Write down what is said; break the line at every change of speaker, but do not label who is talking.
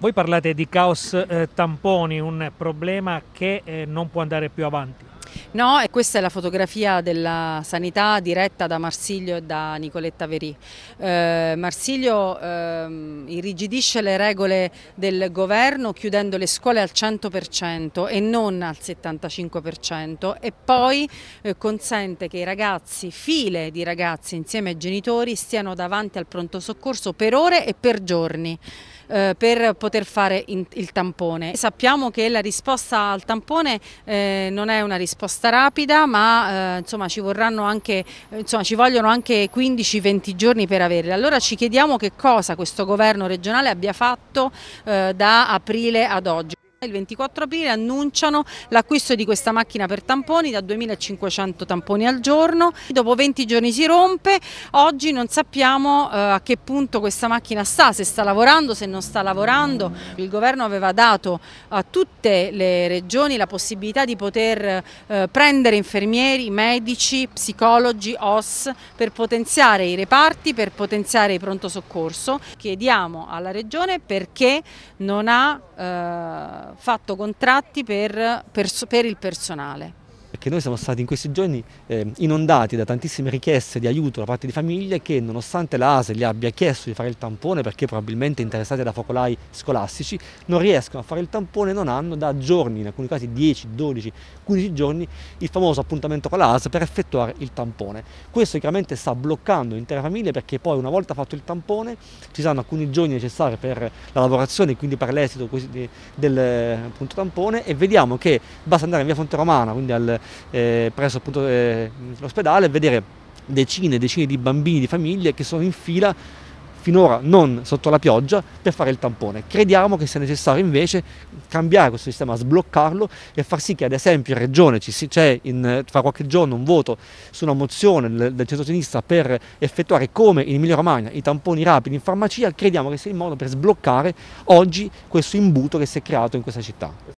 Voi parlate di caos eh, tamponi, un problema che eh, non può andare più avanti.
No, e questa è la fotografia della sanità diretta da Marsiglio e da Nicoletta Verì. Eh, Marsiglio ehm, irrigidisce le regole del governo chiudendo le scuole al 100% e non al 75% e poi eh, consente che i ragazzi, file di ragazzi insieme ai genitori, stiano davanti al pronto soccorso per ore e per giorni eh, per poter fare in, il tampone. Sappiamo che la risposta al tampone eh, non è una risposta rapida ma eh, insomma, ci, anche, insomma, ci vogliono anche 15-20 giorni per averla. Allora ci chiediamo che cosa questo governo regionale abbia fatto eh, da aprile ad oggi. Il 24 aprile annunciano l'acquisto di questa macchina per tamponi da 2500 tamponi al giorno, dopo 20 giorni si rompe, oggi non sappiamo eh, a che punto questa macchina sta, se sta lavorando, se non sta lavorando. Il governo aveva dato a tutte le regioni la possibilità di poter eh, prendere infermieri, medici, psicologi, OS per potenziare i reparti, per potenziare il pronto soccorso. Chiediamo alla regione perché non ha... Eh, fatto contratti per, per, per il personale
perché noi siamo stati in questi giorni eh, inondati da tantissime richieste di aiuto da parte di famiglie che nonostante la ASE gli abbia chiesto di fare il tampone perché probabilmente interessati da focolai scolastici non riescono a fare il tampone non hanno da giorni, in alcuni casi 10, 12, 15 giorni il famoso appuntamento con la ASE per effettuare il tampone. Questo chiaramente sta bloccando intere famiglie perché poi una volta fatto il tampone ci saranno alcuni giorni necessari per la lavorazione quindi per l'esito del appunto, tampone e vediamo che basta andare in via Fonte Romana quindi al eh, presso appunto, eh, l'ospedale e vedere decine e decine di bambini, di famiglie che sono in fila finora non sotto la pioggia per fare il tampone. Crediamo che sia necessario invece cambiare questo sistema, sbloccarlo e far sì che ad esempio in regione ci si, c'è in, fra qualche giorno un voto su una mozione del, del centro-sinistra per effettuare come in Emilia Romagna i tamponi rapidi in farmacia, crediamo che sia il modo per sbloccare oggi questo imbuto che si è creato in questa città.